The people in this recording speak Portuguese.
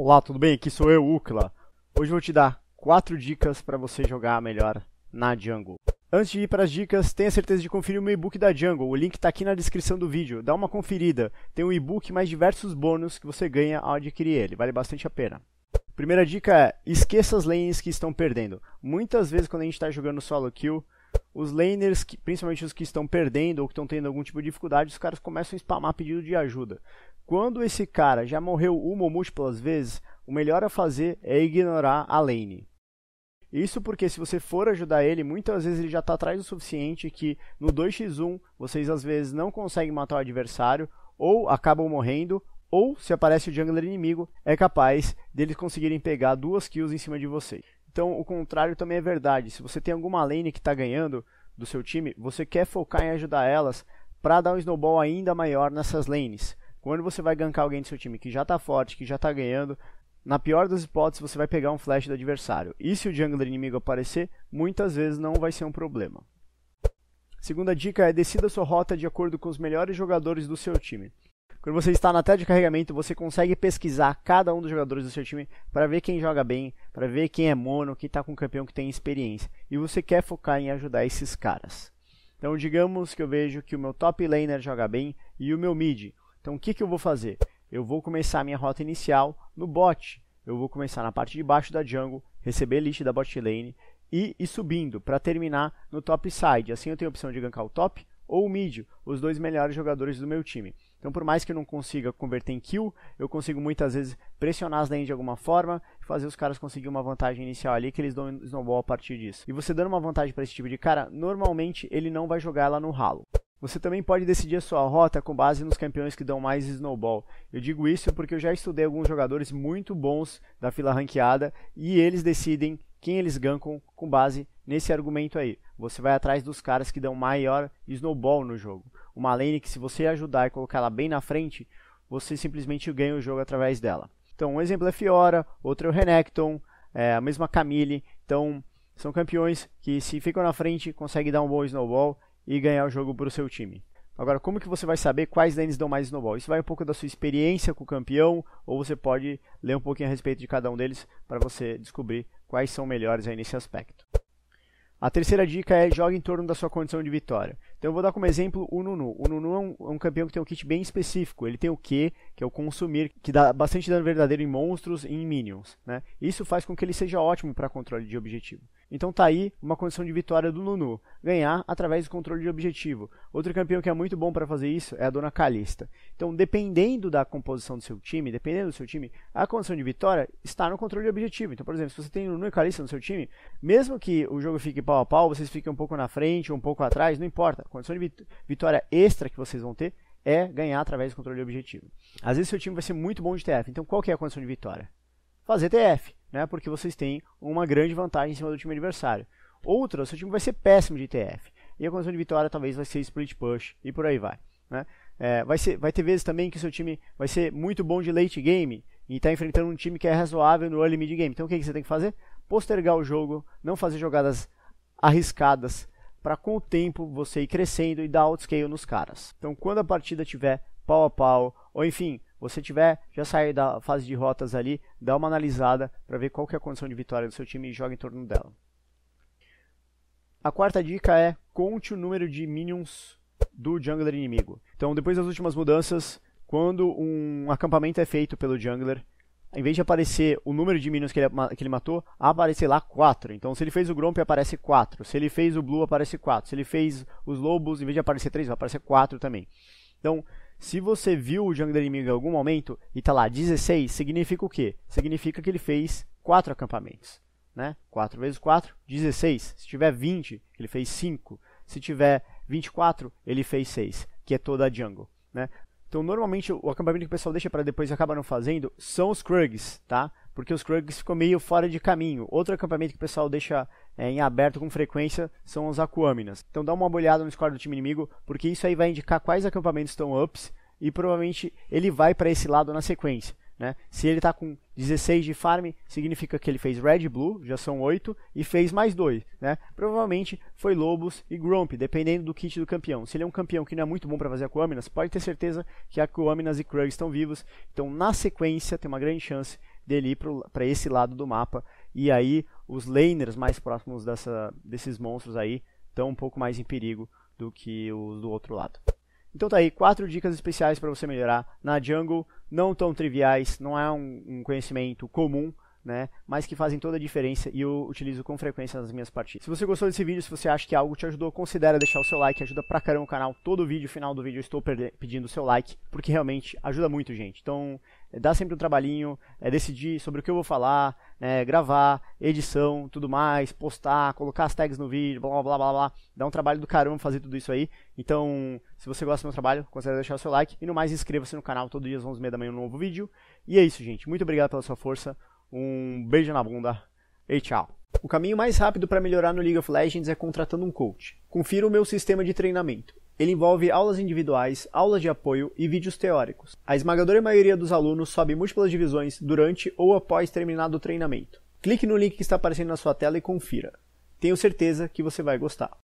Olá, tudo bem? Aqui sou eu, Ukla. Hoje vou te dar 4 dicas para você jogar melhor na Django. Antes de ir para as dicas, tenha certeza de conferir o meu e-book da Django. O link está aqui na descrição do vídeo. Dá uma conferida. Tem um e-book mais diversos bônus que você ganha ao adquirir ele. Vale bastante a pena. Primeira dica é, esqueça as lanes que estão perdendo. Muitas vezes quando a gente está jogando solo kill, os laners, principalmente os que estão perdendo ou que estão tendo algum tipo de dificuldade, os caras começam a spamar pedido de ajuda. Quando esse cara já morreu uma ou múltiplas vezes, o melhor a fazer é ignorar a lane. Isso porque se você for ajudar ele, muitas vezes ele já está atrás o suficiente que no 2x1 vocês às vezes não conseguem matar o adversário, ou acabam morrendo, ou se aparece o jungler inimigo, é capaz deles conseguirem pegar duas kills em cima de vocês. Então o contrário também é verdade. Se você tem alguma lane que está ganhando do seu time, você quer focar em ajudar elas para dar um snowball ainda maior nessas lanes. Quando você vai gankar alguém do seu time que já tá forte, que já tá ganhando, na pior das hipóteses você vai pegar um flash do adversário. E se o jungler inimigo aparecer, muitas vezes não vai ser um problema. Segunda dica é decida sua rota de acordo com os melhores jogadores do seu time. Quando você está na tela de carregamento, você consegue pesquisar cada um dos jogadores do seu time para ver quem joga bem, para ver quem é mono, quem está com um campeão que tem experiência. E você quer focar em ajudar esses caras. Então, digamos que eu vejo que o meu top laner joga bem e o meu mid. Então, o que, que eu vou fazer? Eu vou começar a minha rota inicial no bot. Eu vou começar na parte de baixo da Django, receber elite da bot lane e ir subindo para terminar no top side. Assim eu tenho a opção de gankar o top ou o mid, os dois melhores jogadores do meu time. Então, por mais que eu não consiga converter em kill, eu consigo muitas vezes pressionar as lanes de alguma forma e fazer os caras conseguir uma vantagem inicial ali que eles dão snowball a partir disso. E você dando uma vantagem para esse tipo de cara, normalmente ele não vai jogar ela no ralo. Você também pode decidir a sua rota com base nos campeões que dão mais snowball. Eu digo isso porque eu já estudei alguns jogadores muito bons da fila ranqueada e eles decidem quem eles gankam com base nesse argumento aí. Você vai atrás dos caras que dão maior snowball no jogo. Uma lane que se você ajudar e colocar ela bem na frente, você simplesmente ganha o jogo através dela. Então, um exemplo é Fiora, outro é o Renekton, é a mesma Camille. Então, são campeões que se ficam na frente, conseguem dar um bom snowball e ganhar o jogo para o seu time. Agora, como que você vai saber quais lanes dão mais snowball? Isso vai um pouco da sua experiência com o campeão, ou você pode ler um pouquinho a respeito de cada um deles para você descobrir quais são melhores aí nesse aspecto. A terceira dica é jogue em torno da sua condição de vitória. Então eu vou dar como exemplo o Nunu. O Nunu é um, é um, campeão que tem um kit bem específico. Ele tem o Q, que é o consumir, que dá bastante dano verdadeiro em monstros e em minions. Né? Isso faz com que ele seja ótimo para controle de objetivo. Então tá aí uma condição de vitória do Nunu, ganhar através do controle de objetivo. Outro campeão que é muito bom para fazer isso é a Dona Calista. Então, dependendo da composição do seu time, dependendo do seu time, a condição de vitória está no controle de objetivo. Então, por exemplo, se você tem Nunu e Calista no seu time, mesmo que o jogo fique pau a pau, vocês fiquem um pouco na frente, um pouco atrás, não importa condição de vitória extra que vocês vão ter é ganhar através do controle de objetivo. Às vezes seu time vai ser muito bom de TF, então qual que é a condição de vitória? Fazer TF, né? porque vocês têm uma grande vantagem em cima do time adversário. Outra, seu time vai ser péssimo de TF, e a condição de vitória talvez vai ser split push, e por aí vai. Né? É, vai, ser, vai ter vezes também que seu time vai ser muito bom de late game, e está enfrentando um time que é razoável no early mid game. Então o que, que você tem que fazer? Postergar o jogo, não fazer jogadas arriscadas, para com o tempo você ir crescendo e dar outscale nos caras. Então, quando a partida tiver pau a pau, ou enfim, você tiver já sair da fase de rotas ali, dá uma analisada para ver qual que é a condição de vitória do seu time e joga em torno dela. A quarta dica é conte o número de minions do jungler inimigo. Então, depois das últimas mudanças, quando um acampamento é feito pelo jungler, em vez de aparecer o número de minions que ele, que ele matou, aparece lá 4. Então, se ele fez o Gromp, aparece 4. Se ele fez o Blue, aparece 4. Se ele fez os Lobos, em vez de aparecer 3, vai aparecer 4 também. Então, se você viu o jungle inimigo em algum momento e está lá 16, significa o quê? Significa que ele fez 4 acampamentos. Né? 4 vezes 4, 16. Se tiver 20, ele fez 5. Se tiver 24, ele fez 6, que é toda a jungle. Né? Então, normalmente, o acampamento que o pessoal deixa para depois e acaba não fazendo são os Krugs, tá? Porque os Krugs ficam meio fora de caminho. Outro acampamento que o pessoal deixa é, em aberto com frequência são os Aquaminas. Então, dá uma olhada no score do time inimigo, porque isso aí vai indicar quais acampamentos estão ups e provavelmente ele vai para esse lado na sequência. Né? Se ele está com 16 de farm significa que ele fez red blue, já são 8, e fez mais 2, né? Provavelmente foi lobos e grump, dependendo do kit do campeão. Se ele é um campeão que não é muito bom para fazer aquaminas, pode ter certeza que aquaminas e krug estão vivos, então na sequência tem uma grande chance dele ir para esse lado do mapa, e aí os laners mais próximos dessa, desses monstros aí estão um pouco mais em perigo do que os do outro lado. Então tá aí, quatro dicas especiais para você melhorar na Django, não tão triviais, não é um, um conhecimento comum, né? Mas que fazem toda a diferença e eu utilizo com frequência nas minhas partidas. Se você gostou desse vídeo, se você acha que algo te ajudou, considera deixar o seu like, ajuda pra caramba o canal. Todo vídeo, final do vídeo, eu estou pedindo o seu like, porque realmente ajuda muito, gente. Então, eh, dá sempre um trabalhinho, é, decidir sobre o que eu vou falar, né, gravar, edição, tudo mais, postar, colocar as tags no vídeo, blá blá blá blá Dá um trabalho do caramba fazer tudo isso aí. Então, se você gosta do meu trabalho, considere deixar o seu like. E no mais, inscreva-se no canal, todo dia às 11h30 da manhã um novo vídeo. E é isso, gente. Muito obrigado pela sua força. Um beijo na bunda e tchau. O caminho mais rápido para melhorar no League of Legends é contratando um coach. Confira o meu sistema de treinamento. Ele envolve aulas individuais, aulas de apoio e vídeos teóricos. A esmagadora maioria dos alunos sobe múltiplas divisões durante ou após terminado o treinamento. Clique no link que está aparecendo na sua tela e confira. Tenho certeza que você vai gostar.